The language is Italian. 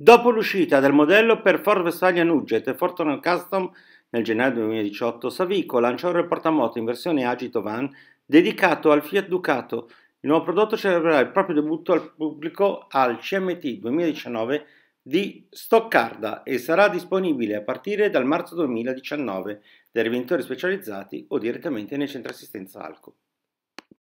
Dopo l'uscita del modello per Ford Vestaglia Nugget e Ford Custom nel gennaio 2018, Savico lanciò il portamoto in versione Agito Van dedicato al Fiat Ducato. Il nuovo prodotto celebrerà il proprio debutto al pubblico al CMT 2019 di Stoccarda e sarà disponibile a partire dal marzo 2019 dai rivenditori specializzati o direttamente nei centri assistenza Alco.